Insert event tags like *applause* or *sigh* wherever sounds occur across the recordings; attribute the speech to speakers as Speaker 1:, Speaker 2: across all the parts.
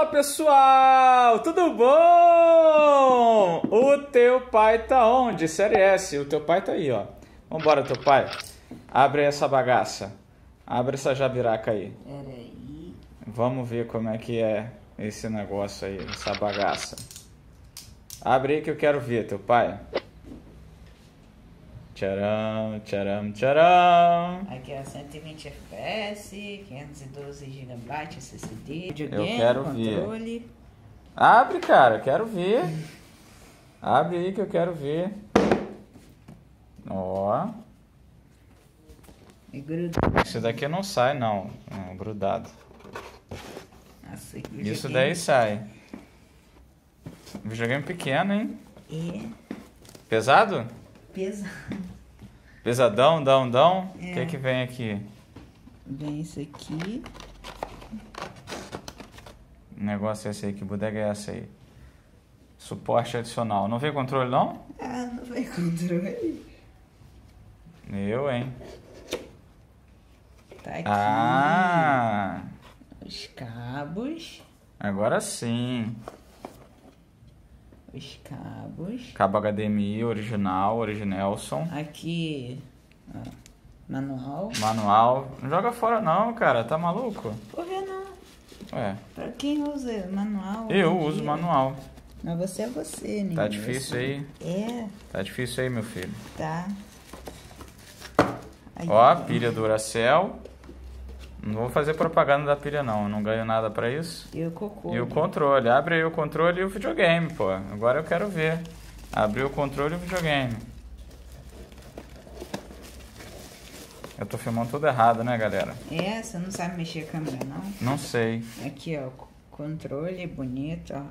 Speaker 1: Fala pessoal, tudo bom? O teu pai tá onde? Série S, o teu pai tá aí, ó. Vambora, teu pai. Abre essa bagaça. Abre essa jabiraca aí. Peraí. Vamos ver como é que é esse negócio aí, essa bagaça. Abre aí que eu quero ver, teu pai. Tcharam, tcharam, tcharam. Aqui é 120 FPS, 512 GB SSD, videogame, Eu quero controle. Ver. Abre, cara, quero ver. Abre aí que eu quero ver. Ó. É grudado. Isso daqui não sai, não. É grudado. Nossa, Isso daí sai. Videogame pequeno, hein? É. Pesado? Pesado. Pesadão, dão, dão. O que é, é. que vem aqui? Vem isso aqui. negócio é esse aí, que bodega é essa aí? Suporte adicional. Não veio controle, não? Ah, não veio controle. Eu, hein? Tá aqui. Ah! Os cabos. Agora sim os cabos. Cabo HDMI original, originelson. Aqui, ó, manual. Manual. Não joga fora não, cara, tá maluco? Por que não? Ué. Pra quem usa manual? Eu uso dia? manual. Mas você é você, né? Tá difícil aí. É. Tá difícil aí, meu filho. Tá. Aí, ó, ó, pilha Duracell. Não vou fazer propaganda da pilha, não. Eu não ganho nada para isso. E o controle. E o né? controle. Abre aí o controle e o videogame, pô. Agora eu quero ver. Abriu o controle e o videogame. Eu tô filmando tudo errado, né, galera? É, você não sabe mexer a câmera, não? Não sei. Aqui, ó, controle bonito, ó.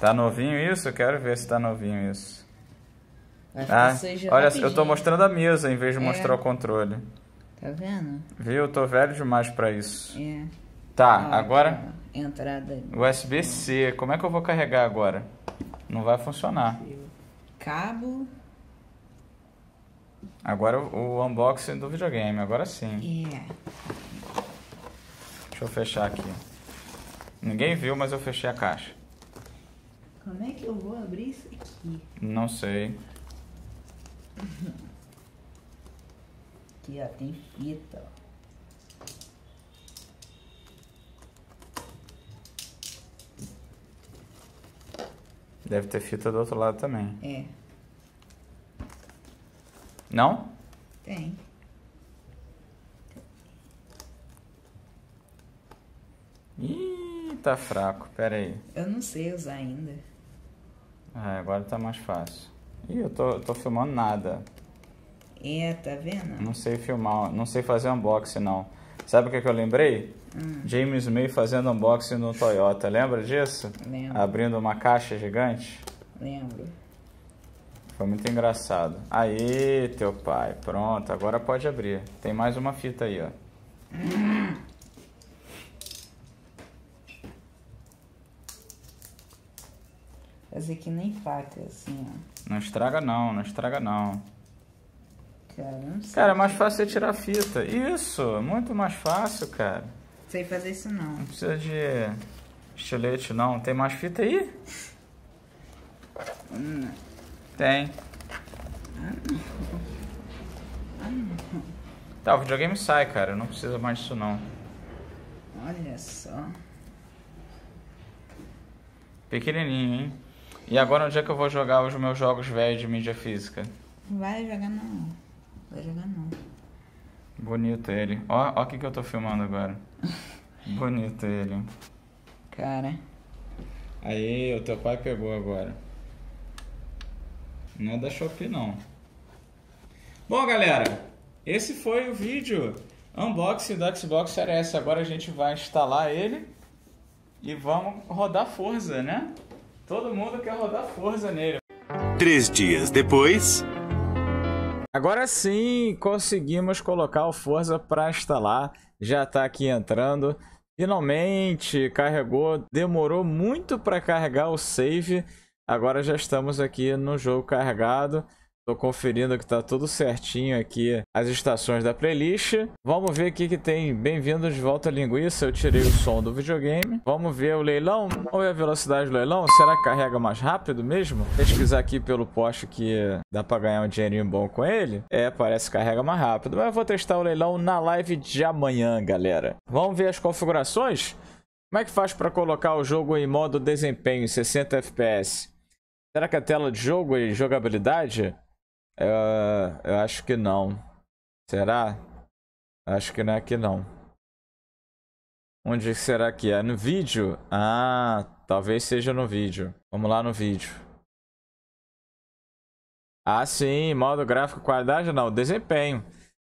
Speaker 1: Tá novinho isso? Eu quero ver se tá novinho isso. Ah, olha, rapidinho. eu tô mostrando a mesa em vez de é. mostrar o controle. Tá vendo? Viu? Eu tô velho demais para isso. É. Tá, Ó, agora. entrada. USB-C. Como é que eu vou carregar agora? Não vai funcionar. Cabo. Agora o unboxing do videogame, agora sim. É. Deixa eu fechar aqui. Ninguém viu, mas eu fechei a caixa. Como é que eu vou abrir isso aqui? Não sei. *laughs* aqui, ó, tem fita, ó. Deve ter fita do outro lado também. É. Não? Tem. Ih, tá fraco, pera aí. Eu não sei usar ainda. Ah, agora tá mais fácil. Ih, eu tô, eu tô filmando nada. É, tá vendo? Não sei filmar, não sei fazer unboxing, não. Sabe o que, que eu lembrei? Hum. James May fazendo unboxing no Toyota, lembra disso? Lembro. Abrindo uma caixa gigante? Lembro. Foi muito engraçado. Aí, teu pai, pronto, agora pode abrir. Tem mais uma fita aí, ó. Fazer que nem faca, assim, ó. Não estraga não, não estraga não cara. Não sei. Cara, é mais fácil você tirar a fita. Isso, muito mais fácil, cara. Não sei fazer isso não. Não precisa de estilete não. Tem mais fita aí? Tem. Tá, o videogame sai, cara. Não precisa mais disso não. Olha só. Pequenininho, hein? E agora onde é que eu vou jogar os meus jogos velhos de mídia física? Vai jogar não. Vai jogar não. Bonito ele. Ó, ó o que, que eu tô filmando agora. *laughs* Bonito ele. Cara. Aí, o teu pai pegou agora. Não é da Shopee, não. Bom, galera, esse foi o vídeo unboxing do Xbox Series S. Agora a gente vai instalar ele e vamos rodar força, né? Todo mundo quer rodar força nele. Três dias depois. Agora sim, conseguimos colocar o Forza para instalar. Já está aqui entrando. Finalmente carregou, demorou muito para carregar o save. Agora já estamos aqui no jogo carregado. Tô conferindo que tá tudo certinho aqui as estações da playlist. Vamos ver aqui que tem Bem-vindo de Volta à Linguiça. Eu tirei o som do videogame. Vamos ver o leilão. Ou é a velocidade do leilão? Será que carrega mais rápido mesmo? Pesquisar aqui pelo poste que dá pra ganhar um dinheirinho bom com ele. É, parece que carrega mais rápido. Mas eu vou testar o leilão na live de amanhã, galera. Vamos ver as configurações? Como é que faz pra colocar o jogo em modo desempenho 60 FPS? Será que a é tela de jogo e jogabilidade eu, eu acho que não. Será? Acho que não é aqui não. Onde será que é? No vídeo? Ah, talvez seja no vídeo. Vamos lá no vídeo. Ah, sim. Modo gráfico, qualidade não. Desempenho.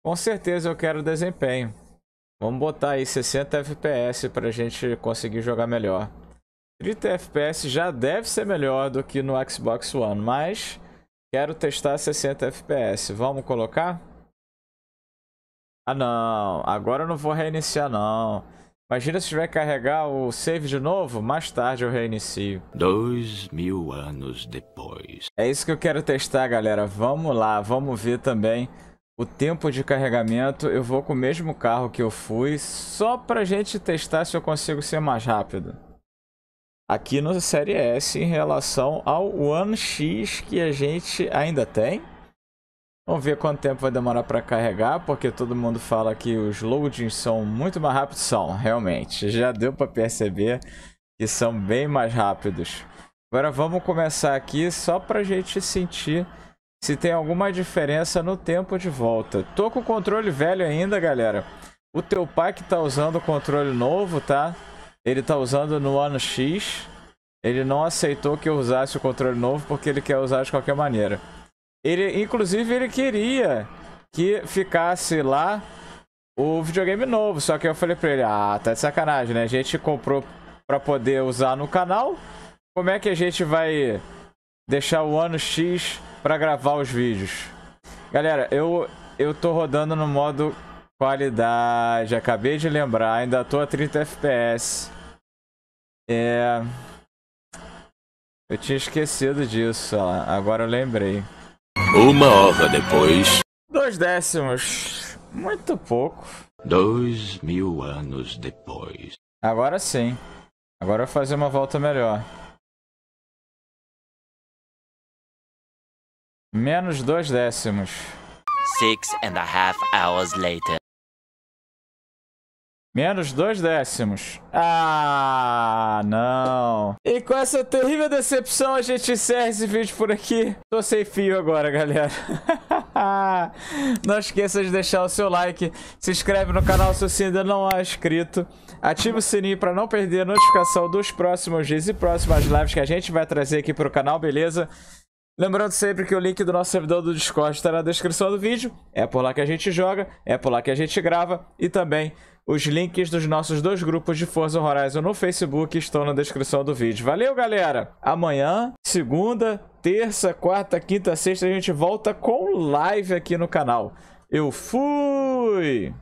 Speaker 1: Com certeza eu quero desempenho. Vamos botar aí 60 FPS pra gente conseguir jogar melhor. 30 FPS já deve ser melhor do que no Xbox One, mas Quero testar 60 FPS. Vamos colocar? Ah, não. Agora eu não vou reiniciar, não. Imagina se tiver que carregar o save de novo, mais tarde eu reinicio. Dois mil anos depois. É isso que eu quero testar, galera. Vamos lá, vamos ver também o tempo de carregamento. Eu vou com o mesmo carro que eu fui, só pra gente testar se eu consigo ser mais rápido aqui na série S em relação ao One X que a gente ainda tem. Vamos ver quanto tempo vai demorar para carregar, porque todo mundo fala que os loadings são muito mais rápidos. São, realmente. Já deu para perceber que são bem mais rápidos. Agora vamos começar aqui só para a gente sentir se tem alguma diferença no tempo de volta. Tô com o controle velho ainda, galera. O teu pai que tá usando o controle novo, tá? Ele tá usando no ano X. Ele não aceitou que eu usasse o controle novo porque ele quer usar de qualquer maneira. Ele, inclusive, ele queria que ficasse lá o videogame novo. Só que eu falei pra ele, ah, tá de sacanagem, né? A gente comprou pra poder usar no canal. Como é que a gente vai deixar o ano X pra gravar os vídeos? Galera, eu, eu tô rodando no modo qualidade. Acabei de lembrar, ainda tô a 30 FPS. É... Eu tinha esquecido disso, agora eu lembrei. Uma hora depois. Dois décimos. Muito pouco. Dois mil anos depois. Agora sim. Agora eu vou fazer uma volta melhor. Menos dois décimos. Six and a half hours later. Menos dois décimos. Ah, não. E com essa terrível decepção, a gente encerra esse vídeo por aqui. Tô sem fio agora, galera. *laughs* não esqueça de deixar o seu like. Se inscreve no canal se você ainda não é inscrito. Ative o sininho para não perder a notificação dos próximos dias e próximas lives que a gente vai trazer aqui pro canal, beleza? Lembrando sempre que o link do nosso servidor do Discord está na descrição do vídeo. É por lá que a gente joga, é por lá que a gente grava e também os links dos nossos dois grupos de Forza Horizon no Facebook estão na descrição do vídeo. Valeu, galera! Amanhã, segunda, terça, quarta, quinta, sexta, a gente volta com live aqui no canal. Eu fui!